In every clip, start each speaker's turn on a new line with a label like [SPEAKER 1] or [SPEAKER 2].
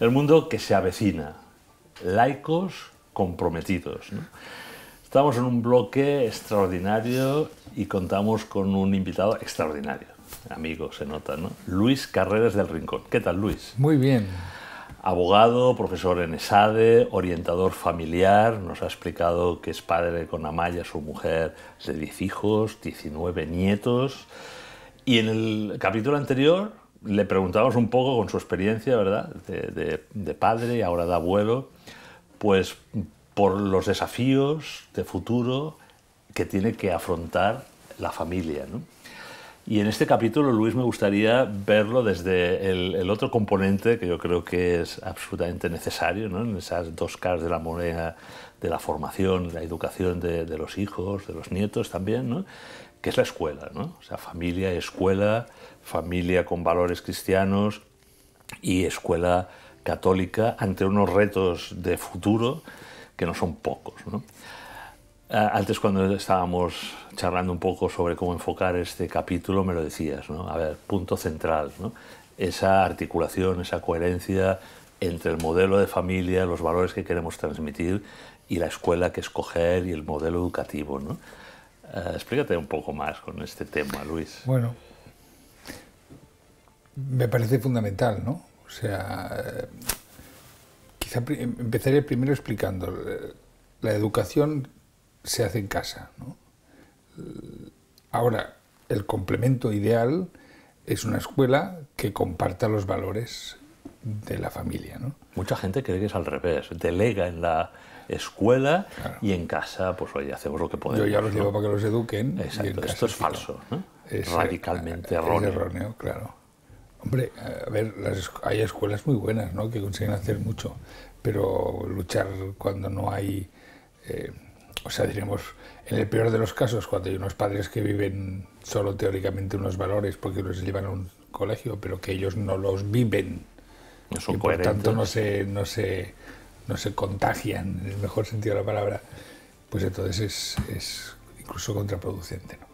[SPEAKER 1] el mundo que se avecina, laicos comprometidos. Estamos en un bloque extraordinario y contamos con un invitado extraordinario, amigo, se nota, ¿no? Luis Carreras del Rincón. ¿Qué tal, Luis? Muy bien. Abogado, profesor en ESADE, orientador familiar, nos ha explicado que es padre con Amaya, su mujer, de 10 hijos, 19 nietos. Y en el capítulo anterior le preguntamos un poco con su experiencia, ¿verdad? De, padre y ahora de abuelo, pues por los desafíos de futuro que tiene que afrontar la familia, Y en este capítulo, Luis, me gustaría verlo desde el, otro componente que yo creo que es absolutamente necesario, ¿no? en esas dos caras de la moneda de la formación, la educación de, los hijos, de los nietos también, ¿no? que es la escuela, ¿no? o sea, familia, escuela, familia con valores cristianos y escuela católica ante unos retos de futuro que no son pocos. Antes cuando estábamos charlando un poco sobre cómo enfocar este capítulo, me lo decías, ¿no? A ver, punto central, Esa articulación, esa coherencia entre el modelo de familia, los valores que queremos transmitir y la escuela que escoger y el modelo educativo, ¿no? Eh, explícate un poco más con este tema, Luis.
[SPEAKER 2] Bueno, me parece fundamental, ¿no? O sea, quizá empezaré primero explicando. Eh, la educación se hace en casa, ¿no? Ahora, el complemento ideal es una escuela que comparta los valores de la familia, ¿no?
[SPEAKER 1] Mucha gente cree que es al revés, delega en la escuela y en casa, pues oye, hacemos lo que podemos. Yo ya los llevo para que los
[SPEAKER 2] eduquen. esto es falso, eh, radicalmente erróneo. erróneo, claro. Hombre, a ver, las, hay escuelas muy buenas, ¿no? Que consiguen hacer mucho, pero luchar cuando no hay, eh, o sea, diremos, en el peor de los casos, cuando hay unos padres que viven solo teóricamente unos valores porque los llevan a un colegio, pero que ellos no los viven. No son y por tanto no se, no, se, no se contagian, en el mejor sentido de la palabra, pues entonces es, incluso contraproducente, ¿no?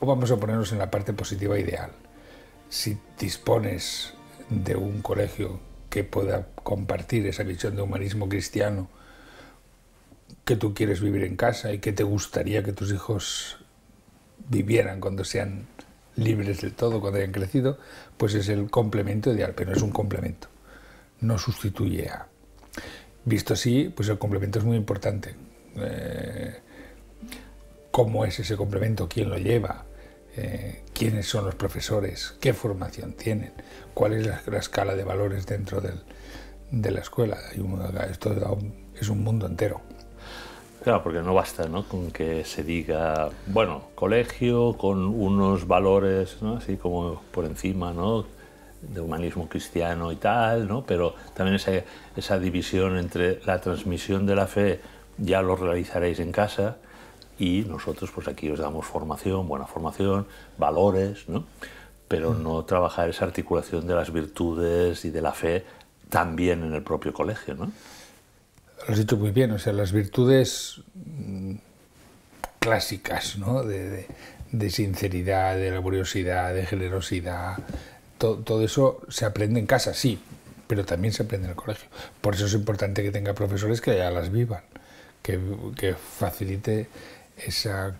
[SPEAKER 2] O vamos a ponernos en la parte positiva ideal si dispones de un colegio que pueda compartir esa visión de humanismo cristiano que tú quieres vivir en casa y que te gustaría que tus hijos vivieran cuando sean libres del todo, cuando hayan crecido, pues es el complemento ideal, pero es un complemento, no sustituye a. Visto así, pues el complemento es muy importante. Eh, ¿Cómo es ese complemento? ¿Quién lo lleva? Eh, quiénes son los profesores, qué formación tienen, cuál es la, escala de valores dentro de la escuela. Hay esto es un mundo entero.
[SPEAKER 1] Claro, porque no basta con que se diga, bueno, colegio con unos valores, así como por encima, ¿no? de humanismo cristiano y tal, pero también esa, esa división entre la transmisión de la fe, ya lo realizaréis en casa, y nosotros pues aquí os damos formación, buena formación, valores, ¿no? pero no trabajar esa articulación de las virtudes y de la fe también en el propio colegio. ¿no?
[SPEAKER 2] Lo has dicho muy bien, o sea, las virtudes mm, clásicas, ¿no? de, sinceridad, de laboriosidad, de generosidad, todo eso se aprende en casa, sí, pero también se aprende en el colegio. Por eso es importante que tenga profesores que ya las vivan, que, que facilite esa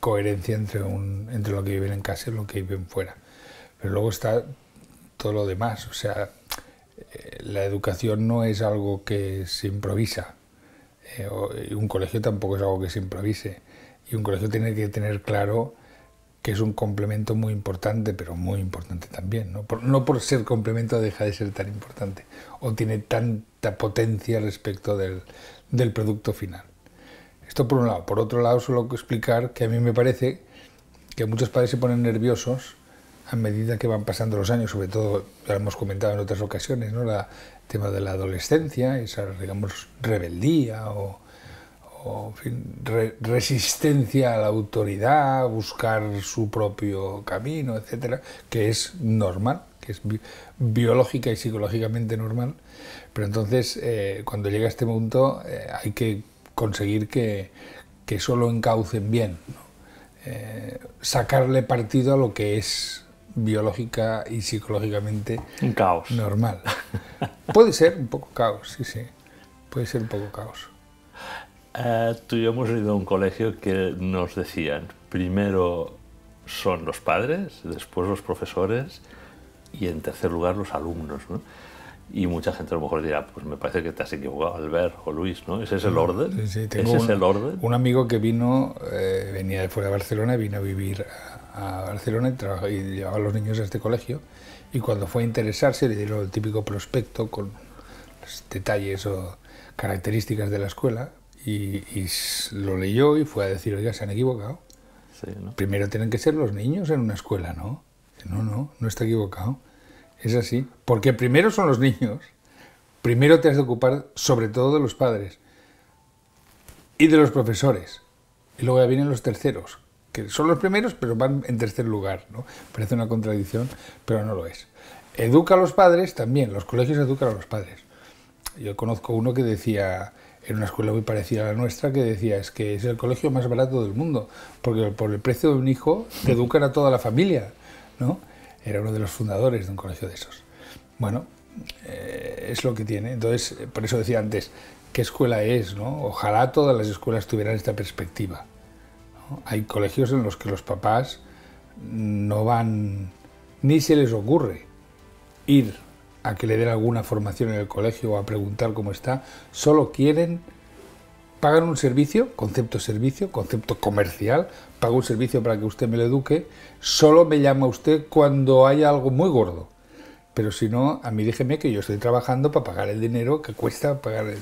[SPEAKER 2] coherencia entre, lo que viven en casa y lo que viven fuera. Pero luego está todo lo demás, o sea, eh, la educación no es algo que se improvisa, eh, un colegio tampoco es algo que se improvise, y un colegio tiene que tener claro que es un complemento muy importante, pero muy importante también, ¿no? Por, ser complemento deja de ser tan importante, o tiene tanta potencia respecto del producto final por un lado. Por otro lado, suelo explicar que a mí me parece que muchos padres se ponen nerviosos a medida que van pasando los años, sobre todo, ya lo hemos comentado en otras ocasiones, ¿no? el tema de la adolescencia, esa, digamos, rebeldía o, resistencia a la autoridad, buscar su propio camino, etcétera, que es normal, que es biológica y psicológicamente normal. Pero entonces, eh, cuando llega este punto, eh, hay que conseguir que, que eso encaucen bien, eh, sacarle partido a lo que es biológica y psicológicamente caos. normal. Puede ser un poco caos, sí, sí, puede ser un poco caos.
[SPEAKER 1] Eh, tú y yo hemos ido a un colegio que nos decían, primero son los padres, después los profesores y en tercer lugar los alumnos. ¿no? Y mucha gente a lo mejor dirá, pues me parece que te has equivocado, Albert o Luis, ¿no? ¿Ese es el orden? Sí, ¿Ese es el orden?
[SPEAKER 2] Un amigo que vino, eh, venía de fuera de Barcelona, vino a vivir a, Barcelona y, llevaba a los niños a este colegio. Y cuando fue a interesarse, le dio el típico prospecto con los detalles o características de la escuela. Y, lo leyó y fue a decir, oiga, se han equivocado. Primero tienen que ser los niños en una escuela, ¿no? No, no, no está equivocado es así. Porque primero son los niños, primero te has de ocupar sobre todo de los padres y de los profesores. Y luego ya vienen los terceros, que son los primeros, pero van en tercer lugar. ¿no? Parece una contradicción, pero no lo es. Educa a los padres también, los colegios educan a los padres. Yo conozco uno que decía, en una escuela muy parecida a la nuestra, que decía, es que es el colegio más barato del mundo, porque por el precio de un hijo te educan a toda la familia, ¿no? era uno de los fundadores de un colegio de esos. Bueno, eh, es lo que tiene. Entonces, por eso decía antes, ¿qué escuela es? ¿no? Ojalá todas las escuelas tuvieran esta perspectiva. Hay colegios en los que los papás no van, ni se les ocurre ir a que le den alguna formación en el colegio o a preguntar cómo está, solo quieren pagan un servicio, concepto servicio, concepto comercial, pago un servicio para que usted me lo eduque, solo me llama usted cuando hay algo muy gordo. Pero si no, a mí déjeme que yo estoy trabajando para pagar el dinero que cuesta pagar el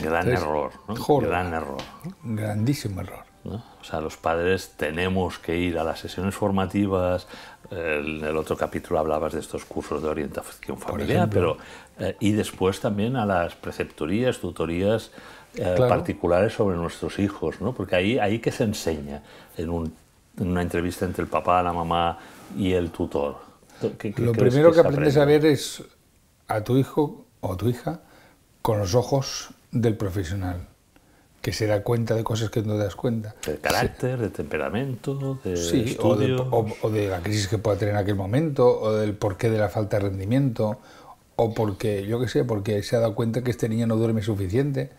[SPEAKER 1] Gran error, ¿no? gran
[SPEAKER 2] error. Grandísimo error.
[SPEAKER 1] O sea, los padres tenemos que ir a las sesiones formativas. En el otro capítulo hablabas de estos cursos de orientación familiar, pero eh, y después también a las preceptorías, tutorías eh, particulares sobre nuestros hijos, ¿no? Porque ahí, ahí que se enseña en, una entrevista entre el papá, la mamá y el tutor. Lo primero que, aprendes a ver
[SPEAKER 2] es a tu hijo o tu hija con los ojos del profesional que se da cuenta de cosas que no te das cuenta. De carácter, de temperamento,
[SPEAKER 1] de Sí, o de,
[SPEAKER 2] de, la crisis que pueda tener en aquel momento, o del porqué de la falta de rendimiento, o porque, yo qué sé, porque se ha dado cuenta que este niño no duerme suficiente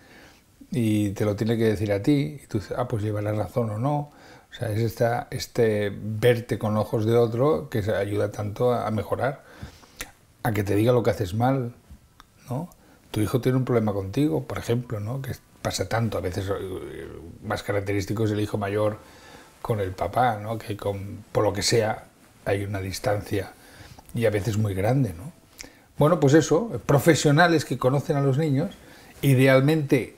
[SPEAKER 2] y te lo tiene que decir a ti, y tú dices, ah, pues lleva la razón o no. O sea, es esta, este verte con ojos de otro que ayuda tanto a mejorar, a que te diga lo que haces mal, ¿no? Tu hijo tiene un problema contigo, por ejemplo, ¿no? Que pasa tanto, a veces eh, más característico es el hijo mayor con el papá, ¿no? Que con, por lo que sea hay una distancia y a veces muy grande, ¿no? Bueno, pues eso, profesionales que conocen a los niños, idealmente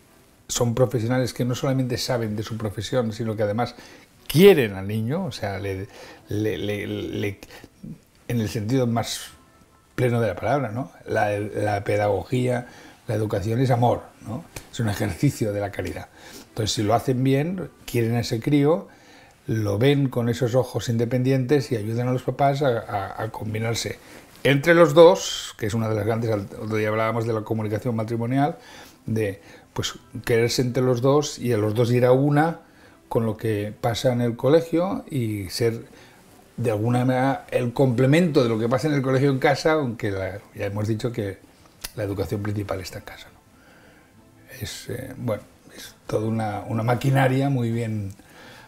[SPEAKER 2] son profesionales que no solamente saben de su profesión, sino que además quieren al niño, o sea, le, le, en el sentido más pleno de la palabra, ¿no? La, pedagogía, la educación es amor, ¿no? Es un ejercicio de la caridad. Entonces, si lo hacen bien, quieren a ese crío, lo ven con esos ojos independientes y ayudan a los papás a, combinarse. Entre los dos, que es una de las grandes, otro día hablábamos de la comunicación matrimonial, de pues quererse entre los dos y a los dos ir a una con lo que pasa en el colegio y ser de alguna manera el complemento de lo que pasa en el colegio en casa, aunque ya hemos dicho que la educación principal está en casa. ¿no? Es, eh, bueno, es toda una, una, maquinaria muy bien...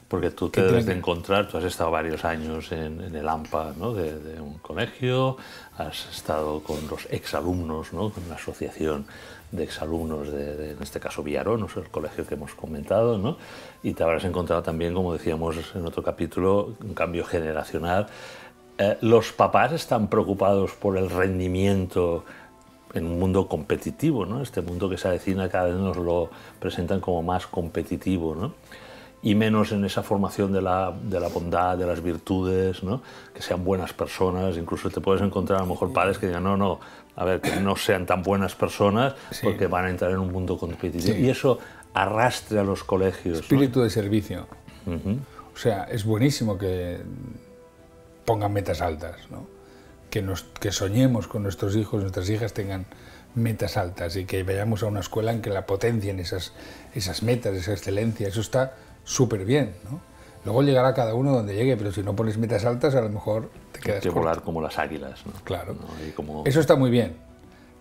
[SPEAKER 1] Porque tú te debes de encontrar, tú has estado varios años en, el AMPA ¿no? de, un colegio, has estado con los exalumnos, ¿no? con una asociación de exalumnos de, en este caso, Villarón, o sea, el colegio que hemos comentado, ¿no? Y te habrás encontrado también, como decíamos en otro capítulo, un cambio generacional. Eh, los papás están preocupados por el rendimiento en un mundo competitivo, ¿no? Este mundo que se avecina cada vez nos lo presentan como más competitivo, ¿no? y menos en esa formación de la, de la bondad, de las virtudes, que sean buenas personas. Incluso te puedes encontrar a lo mejor padres que digan, no, no, a ver, que no sean tan buenas personas porque van a entrar en un mundo competitivo. Y eso arrastra a los colegios. Espíritu
[SPEAKER 2] de servicio. O sea, es buenísimo que pongan metas altas, que, nos, que soñemos con nuestros hijos, nuestras hijas tengan metas altas y que vayamos a una escuela en que la potencien esas, esas metas, esa excelencia. Eso está súper bien. ¿no? Luego llegará cada uno donde llegue, pero si no pones metas altas, a lo mejor te quedas. volar como las águilas. ¿no?
[SPEAKER 1] Claro. Eso
[SPEAKER 2] está muy bien,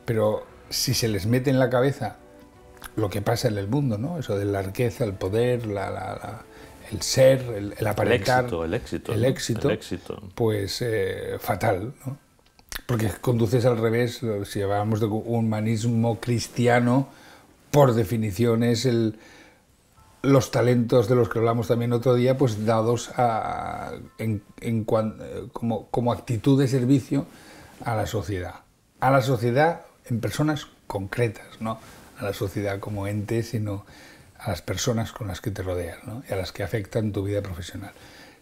[SPEAKER 2] pero si se les mete en la cabeza lo que pasa en el mundo, ¿no? Eso de la riqueza, el poder, el ser, el, el aparentar.
[SPEAKER 1] El éxito, el éxito. El
[SPEAKER 2] éxito. Pues eh, fatal, ¿no? Porque conduces al revés, si hablamos de humanismo cristiano, por definición es el, los talentos de los que hablamos también otro día, pues dados en, eh, como, actitud de servicio a la sociedad. A la sociedad en personas concretas, ¿no? A la sociedad como ente, sino a las personas con las que te rodeas y a las que afectan tu vida profesional.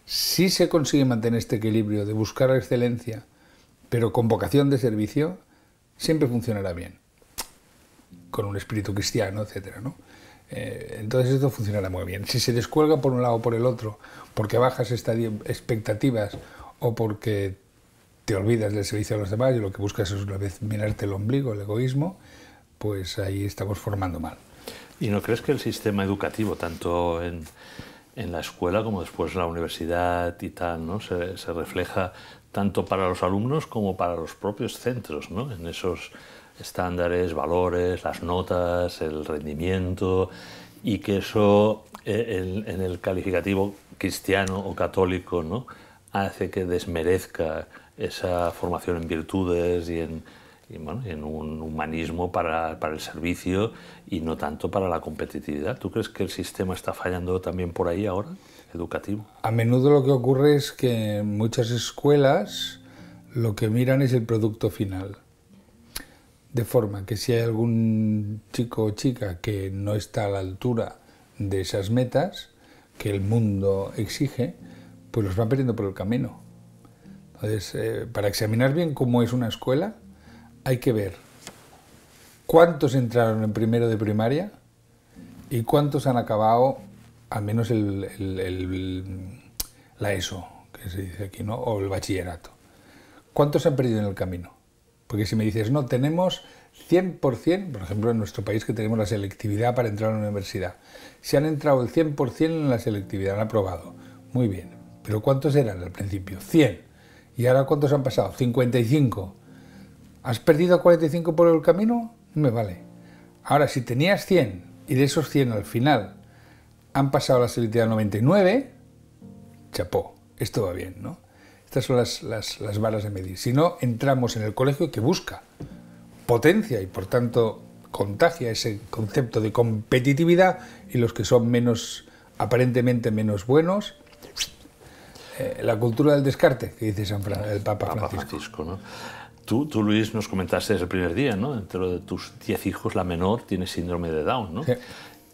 [SPEAKER 2] Si se consigue mantener este equilibrio de buscar la excelencia, pero con vocación de servicio, siempre funcionará bien, con un espíritu cristiano, etcétera, ¿no? Eh, entonces esto funcionará muy bien. Si se descuelga por un lado o por el otro, porque bajas expectativas o porque te olvidas del servicio a los demás y lo que buscas es una vez mirarte el ombligo, el egoísmo, pues ahí estamos formando mal.
[SPEAKER 1] ¿Y no crees que el sistema educativo, tanto en, la escuela como después en la universidad y tal, ¿no? se, se refleja tanto para los alumnos como para los propios centros, ¿no? en esos estándares, valores, las notas, el rendimiento, y que eso eh, en, el calificativo cristiano o católico ¿no? hace que desmerezca esa formación en virtudes y en, un humanismo para, para, el servicio y no tanto para la competitividad. ¿Tú crees que el sistema está fallando también por ahí ahora, educativo?
[SPEAKER 2] A menudo lo que ocurre es que en muchas escuelas lo que miran es el producto final. De forma que si hay algún chico o chica que no está a la altura de esas metas que el mundo exige, pues los van perdiendo por el camino. Entonces, eh, para examinar bien cómo es una escuela, hay que ver cuántos entraron en primero de primaria y cuántos han acabado, al menos el, la ESO, que se dice aquí, ¿no? o el bachillerato. ¿Cuántos han perdido en el camino? Porque si me dices, no, tenemos 100%, por ejemplo, en nuestro país que tenemos la selectividad para entrar a la universidad, se han entrado el 100% en la selectividad, han aprobado. Muy bien, pero ¿cuántos eran al principio? 100. ¿Y ahora cuántos han pasado? 55. ¿Has perdido 45 por el camino? No me vale. Ahora, si tenías 100 y de esos 100 al final han pasado la selectividad 99, chapó, esto va bien, ¿no? Estas son las, las, las varas de medir. Si no, entramos en el colegio que busca potencia y por tanto contagia ese concepto de competitividad y los que son menos aparentemente menos buenos eh, la cultura del descarte que dice San el Papa, Francisco, ¿no?
[SPEAKER 1] Tú, tú, Luis, nos comentaste desde el primer día, ¿no? Entre de tus 10 hijos, la menor tiene síndrome de Down, ¿no?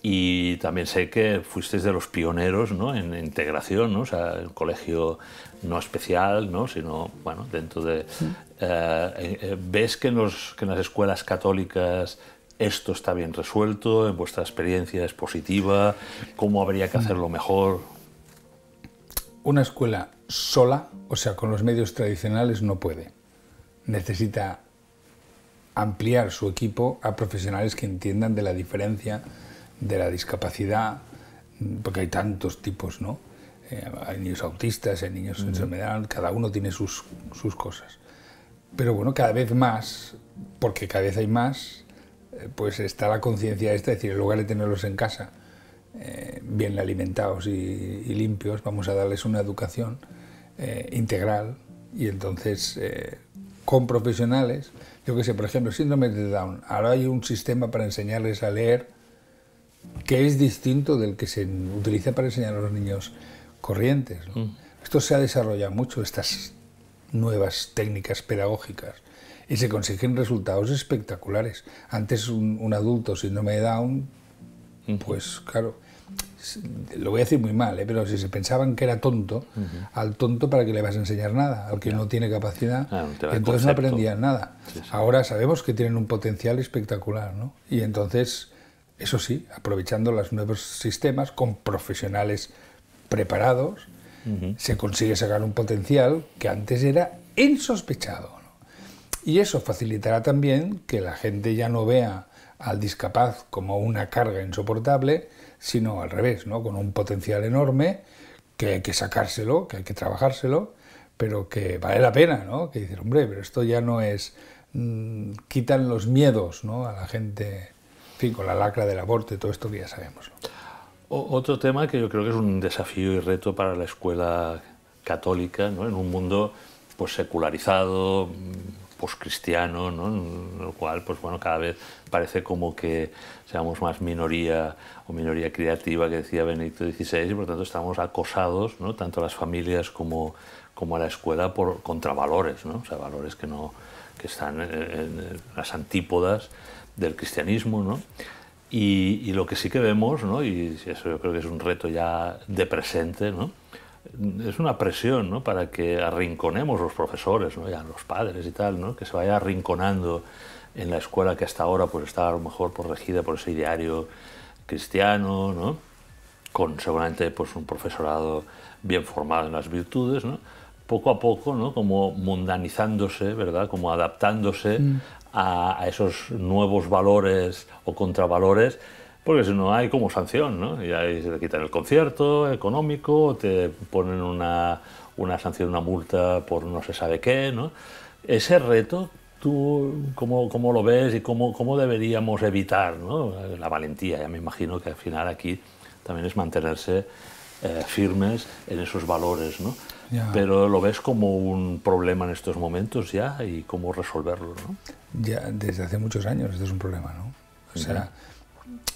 [SPEAKER 1] Y también sé que fuisteis de los pioneros ¿no? en integración, ¿no? o sea, el colegio no especial, ¿no? sino bueno, dentro de... Eh, eh, eh, ¿Ves que que en las escuelas católicas esto está bien resuelto? ¿En vuestra experiencia es positiva? ¿Cómo habría que mm. hacerlo mejor?
[SPEAKER 2] Una escuela sola, o sea, con los medios tradicionales, no puede. Necesita ampliar su equipo a profesionales que entiendan de la diferencia de la discapacidad, mm, porque hay tantos tipos, ¿no? Eh, hay niños autistas, hay niños con enfermedad, cada uno tiene sus, cosas. Pero bueno, cada vez más, porque cada vez hay más, eh, pues está la conciencia esta, es decir, en lugar de tenerlos en casa, eh, bien alimentados y, limpios, vamos a darles una educación integral y entonces con profesionales, yo que sé, por ejemplo, síndrome de Down, ahora hay un sistema para enseñarles a leer que es distinto del que se utiliza para enseñar a los niños corrientes. Mm. Esto se ha desarrollado mucho, estas nuevas técnicas pedagógicas, y se consiguen resultados espectaculares. Antes un, adulto adulto no me Down, un pues claro, lo voy a decir muy mal, ¿eh? pero si se pensaban que era tonto, al tonto para que le vas a enseñar nada, al que no tiene capacidad, ah, entonces no aprendían nada. Ahora sabemos que tienen un potencial espectacular, ¿no? Y entonces eso sí, aprovechando los nuevos sistemas con profesionales preparados, se consigue sacar un potencial que antes era insospechado. Y eso facilitará también que la gente ya no vea al discapaz como una carga insoportable, sino al revés, ¿no? con un potencial enorme que hay que sacárselo, que hay que trabajárselo, pero que vale la pena, ¿no? que dicen, hombre, pero esto ya no es... Mm, quitan los miedos ¿no? a la gente con la lacra del aborto y todo esto que ya sabemos.
[SPEAKER 1] otro tema que yo creo que es un desafío y reto para la escuela católica, ¿no? en un mundo pues, secularizado, poscristiano, ¿no? en el cual pues, bueno, cada vez parece como que seamos más minoría o minoría creativa que decía Benedicto XVI, y por tanto estamos acosados, ¿no? tanto las familias como, como a la escuela, por contravalores, ¿no? o sea, valores que, no, que están en las antípodas del cristianismo, ¿no? Y, lo que sí que vemos, ¿no? y eso yo creo que es un reto ya de presente, ¿no? es una presión ¿no? para que arrinconemos los profesores, ¿no? ya los padres y tal, ¿no? que se vaya arrinconando en la escuela que hasta ahora pues, está a lo mejor por pues, regida por ese diario cristiano, ¿no? con seguramente pues, un profesorado bien formado en las virtudes, poco a poco, ¿no? como mundanizándose, ¿verdad? como adaptándose mm a, esos nuevos valores o contravalores, porque si no hay como sanción, ¿no? Y ahí se te quitan el concierto económico, te ponen una, una sanción, una multa por no se sabe qué, ¿no? Ese reto, ¿tú cómo, cómo lo ves y cómo, cómo deberíamos evitar, ¿no? La valentía, ya me imagino que al final aquí también es mantenerse eh, firmes en esos valores, ¿no? Pero lo ves como un problema en estos momentos ya y cómo resolverlo, ¿no?
[SPEAKER 2] Ya, desde hace muchos años esto es un problema, ¿no? O sea,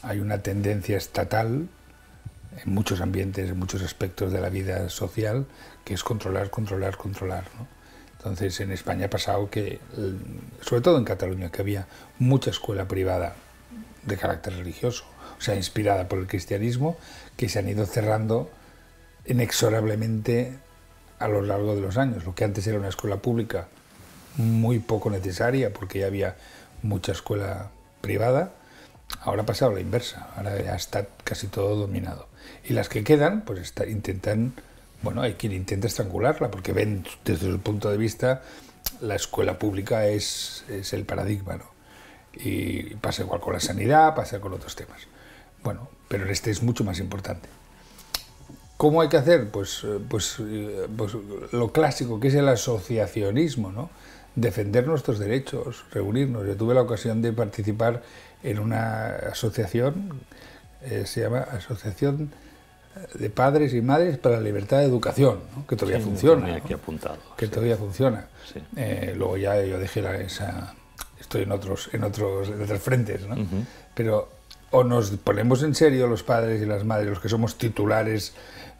[SPEAKER 2] hay una tendencia estatal en muchos ambientes, en muchos aspectos de la vida social, que es controlar, controlar, controlar, ¿no? Entonces, en España ha pasado que, mm, sobre todo en Cataluña, que había mucha escuela privada de carácter religioso, o sea, inspirada por el cristianismo, que se han ido cerrando inexorablemente a lo largo de los años. Lo que antes era una escuela pública muy poco necesaria porque ya había mucha escuela privada, ahora ha pasado la inversa, ahora ya está casi todo dominado. Y las que quedan, pues está, intentan, bueno, hay quien intenta estrangularla porque ven desde su punto de vista la escuela pública es, es el paradigma, ¿no? Y pasa igual con la sanidad, pasa con otros temas. Bueno, pero este es mucho más importante. ¿Cómo hay que hacer? Pues, eh, pues, eh, pues, lo clásico, que es el asociacionismo, ¿no? defender nuestros derechos, reunirnos. Yo tuve la ocasión de participar en una asociación, eh, se llama Asociación de Padres y Madres para la Libertad de Educación, que todavía funciona. Aquí apuntado, que todavía funciona. luego ya yo dejé la, esa... Estoy en otros, en otros, frentes, ¿no? Pero o nos ponemos en serio los padres y las madres, los que somos titulares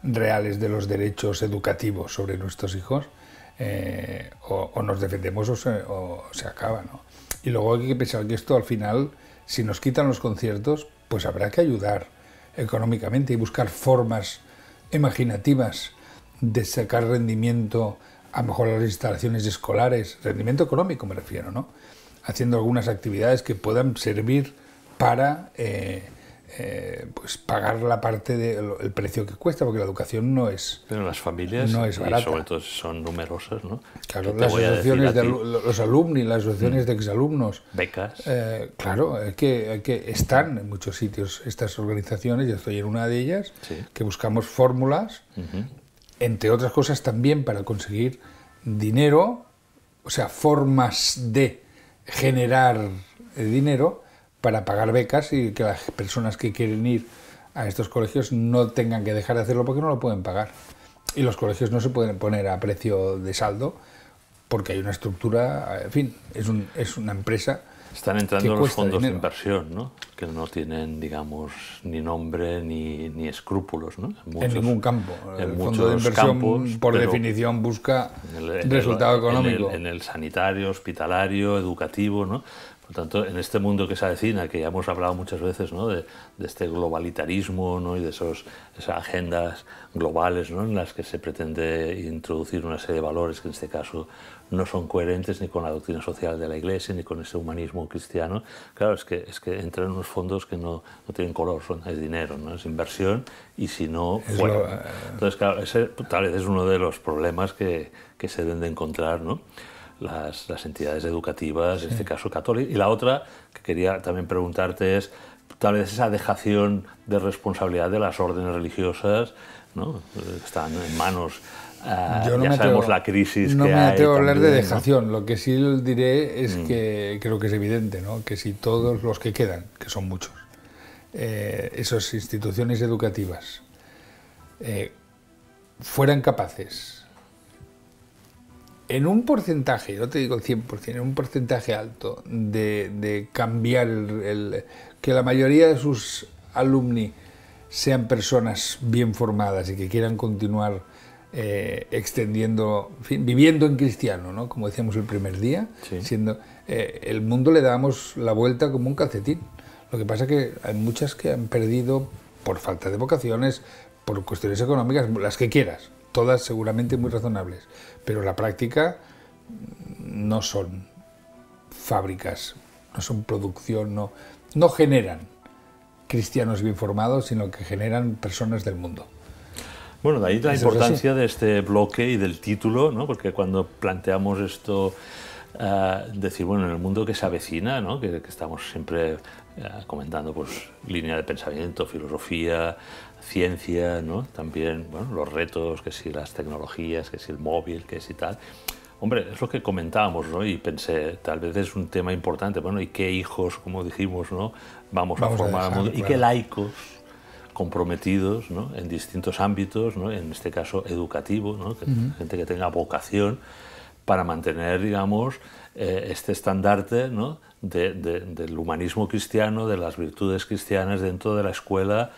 [SPEAKER 2] reales de los derechos educativos sobre nuestros hijos, eh, o, nos defendemos o se, acaba. Y luego hay que pensar que esto al final, si nos quitan los conciertos, pues habrá que ayudar económicamente y buscar formas imaginativas de sacar rendimiento a mejorar las instalaciones escolares, rendimiento económico me refiero, ¿no? haciendo algunas actividades que puedan servir para eh, eh, pues pagar la parte del precio que cuesta, porque la educación no es.
[SPEAKER 1] Pero las familias, no es sobre todo son numerosas, ¿no? Claro, las asociaciones de alumnos los las asociaciones de exalumnos. Becas.
[SPEAKER 2] Eh, claro, que, que están en muchos sitios estas organizaciones, yo estoy en una de ellas, que buscamos fórmulas, entre otras cosas también para conseguir dinero, o sea, formas de generar eh, dinero para pagar becas y que las personas que quieren ir a estos colegios no tengan que dejar de hacerlo porque no lo pueden pagar. Y los colegios no se pueden poner a precio de saldo porque hay una estructura, en fin, es, es una empresa.
[SPEAKER 1] Están entrando los fondos de inversión, ¿no? Que no tienen, digamos, ni nombre ni, escrúpulos, ¿no? En, ningún campo. el fondo de inversión, por definición, busca resultado económico. en el, sanitario, hospitalario, educativo, ¿no? Por tanto, en este mundo que se avecina, que ya hemos hablado muchas veces de, este globalitarismo y de esas agendas globales en las que se pretende introducir una serie de valores que en este caso no son coherentes ni con la doctrina social de la Iglesia ni con ese humanismo cristiano, claro, es que, es que entran unos fondos que no, tienen color, son, es dinero, ¿no? es inversión y si no, eh, Entonces, claro, ese tal vez es uno de los problemas que, que se deben de encontrar. ¿no? las, entidades educativas, en este caso católicas. Y la otra que quería también preguntarte es tal vez esa dejación de responsabilidad de las órdenes religiosas, ¿no? están en manos ah, ya sabemos la crisis no me atrevo a hablar de
[SPEAKER 2] dejación. Lo que sí diré es mm. que creo que es evidente, ¿no? que si todos los que quedan, que son muchos, eh, esas instituciones educativas eh, fueran capaces en un porcentaje, no te digo el 100%, en un porcentaje alto de, cambiar que la mayoría de sus alumni sean personas bien formadas y que quieran continuar eh, extendiendo, viviendo en cristiano, como decíamos el primer día, siendo eh, el mundo le damos la vuelta como un calcetín. Lo que pasa es que hay muchas que han perdido por falta de vocaciones, por cuestiones económicas, las que quieras, todas seguramente muy razonables, pero la práctica no son fábricas, no son producción, no, no generan cristianos bien formados, sino que generan personas del mundo. Bueno, de ahí la importancia
[SPEAKER 1] de este bloque y del título, ¿no? porque cuando planteamos esto, eh, decir, bueno, en el mundo que se avecina, que, estamos siempre eh, comentando pues, línea de pensamiento, filosofía, ciencia, también los retos, que si las tecnologías, que si el móvil, que si tal. Hombre, es lo que comentábamos, ¿no? Y pensé, tal vez es un tema importante, bueno, ¿y qué hijos, como dijimos, ¿no? Vamos, a formar ¿Y qué laicos comprometidos en distintos ámbitos, ¿no? en este caso educativo, ¿no? gente que tenga vocación para mantener, digamos, eh, este estandarte del humanismo cristiano, de las virtudes cristianas dentro de la escuela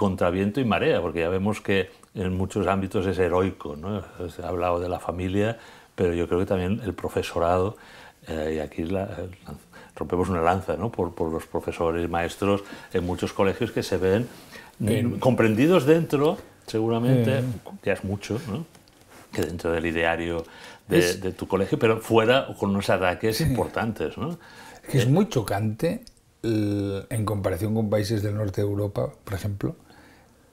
[SPEAKER 1] contra viento y marea, porque ya vemos que en muchos ámbitos es heroico. ¿no? Se ha hablado de la familia, pero yo creo que también el profesorado, eh, y aquí rompemos una lanza ¿no? por, los profesores, y maestros, en muchos colegios que se ven eh, comprendidos dentro, seguramente, ya eh. es mucho, que dentro del ideario de, tu colegio, pero fuera con unos ataques importantes.
[SPEAKER 2] Es muy chocante en comparación con países del norte de Europa, por ejemplo,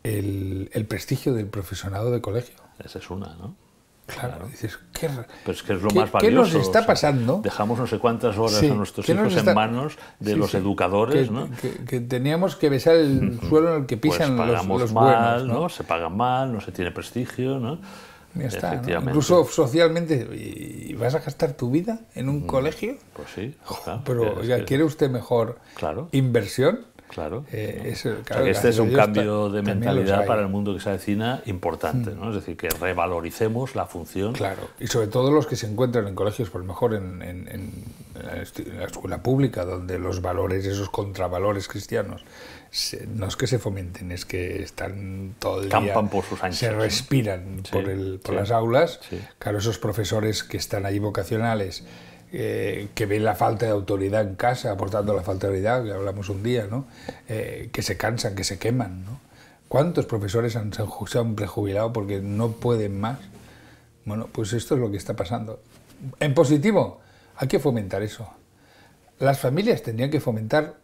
[SPEAKER 2] el, prestigio del profesionado de colegio. Esa es una, ¿no? Claro, dices, ¿qué, es que es lo más valioso. ¿Qué nos está pasando? dejamos no sé cuántas horas a nuestros hijos en manos de los educadores, que, ¿no? Que, teníamos que besar el suelo en el que pues pisan los, mal, buenos, ¿no?
[SPEAKER 1] Se pagan mal, no se tiene prestigio, ¿no? Ya está, Incluso
[SPEAKER 2] socialmente, ¿y vas a gastar tu vida en un mm, colegio? Pues sí. Pero, ya, ¿quiere usted mejor claro. inversión? Claro. Eh, este es un cambio de mentalidad para el
[SPEAKER 1] mundo que se avecina importante, mm. ¿no? Es decir, que revaloricemos la función. Claro,
[SPEAKER 2] y sobre todo los que se encuentran en colegios, por lo mejor en, la escuela pública, donde los valores, esos contravalores cristianos, no es que se fomenten, es que están todo el Campan por sus se respiran por, las aulas. Claro, esos profesores que están ahí vocacionales eh, que ven la falta de autoridad en casa, aportando la falta de autoridad, que hablamos un día, ¿no? Eh, que se cansan, que se queman. ¿no? ¿Cuántos profesores han, se han prejubilado porque no pueden más? Bueno, pues esto es lo que está pasando. En positivo, hay que fomentar eso. Las familias tendrían que fomentar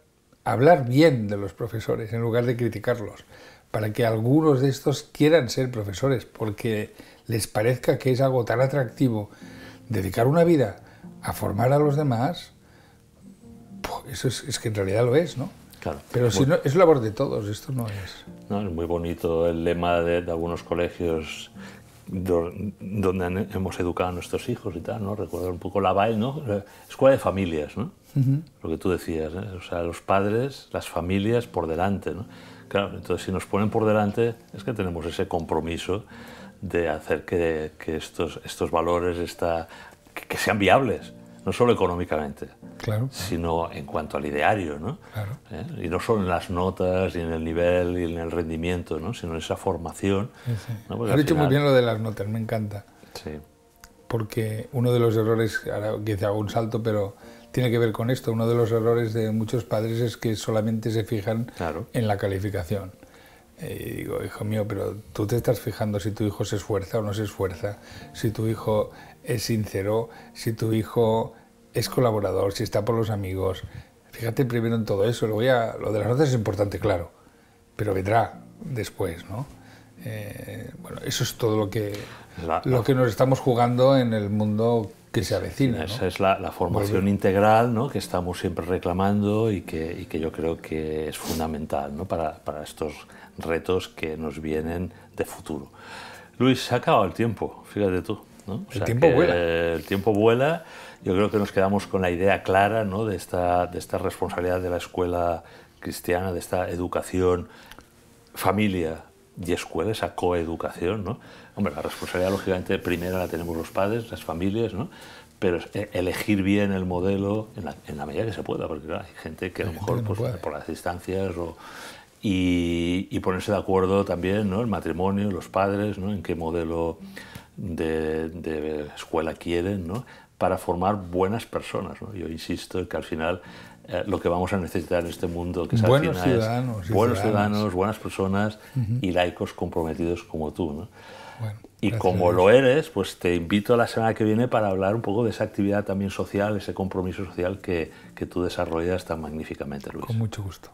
[SPEAKER 2] hablar bien de los profesores en lugar de criticarlos, para que algunos de estos quieran ser profesores, porque les parezca que es algo tan atractivo dedicar una vida a formar a los demás, pues, eso es, que en realidad lo es, ¿no? Claro. Pero si no, es labor de todos, esto no es. No, es muy
[SPEAKER 1] bonito el lema de, algunos colegios donde hemos educado a nuestros hijos y tal, ¿no? Recordar un poco la BAE, ¿no? escuela de familias, ¿no? Lo que tú decías, ¿eh? o sea, los padres, las familias por delante, ¿no? Claro, entonces si nos ponen por delante es que tenemos ese compromiso de hacer que, estos, estos valores, esta que sean viables, no solo económicamente, claro. sino en cuanto al ideario, ¿no? Claro. ¿Eh? Y no solo en las notas, y en el nivel, y en el rendimiento, ¿no? Sino en esa formación. Sí, Has dicho muy bien
[SPEAKER 2] lo de las notas, me encanta. Sí. Porque uno de los errores, ahora quizá hago un salto, pero tiene que ver con esto. Uno de los errores de muchos padres es que solamente se fijan claro. en la calificación. Y digo, hijo mío, pero tú te estás fijando si tu hijo se esfuerza o no se esfuerza, si tu hijo es sincero, si tu hijo es colaborador, si está por los amigos. Fíjate primero en todo eso, lo de las notas es importante, claro, pero vendrá después, ¿no? Eh, bueno, eso es todo lo que, lo que nos estamos jugando en el mundo que se avecina. Esa es la, formación
[SPEAKER 1] integral ¿no? que estamos siempre reclamando y que, que yo creo que es fundamental ¿no? para, para, estos retos que nos vienen de futuro. Luis, se ha acabado el tiempo, fíjate tú el tiempo vuela. Yo creo que nos quedamos con la idea clara ¿no? de, esta, de esta responsabilidad de la escuela cristiana, de esta educación, familia y escuela, esa coeducación. ¿no? Hombre, la responsabilidad, lógicamente, primera la tenemos los padres, las familias, pero eh, elegir bien el modelo en la, medida que se pueda, porque hay gente que a lo mejor pues, por las distancias y, ponerse de acuerdo también, ¿no? el matrimonio, los padres, ¿no? en qué modelo de, escuela quieren, ¿no? para formar buenas personas. ¿no? Yo insisto que al final eh, lo que vamos a necesitar en este mundo que es buenos ciudadanos, buenos ciudadanos, buenas personas y laicos comprometidos como tú. ¿no? y como lo eres, pues te invito a la semana que viene para hablar un poco de esa actividad también social, ese compromiso social que, que tú desarrollas tan magníficamente, Luis. Con mucho gusto.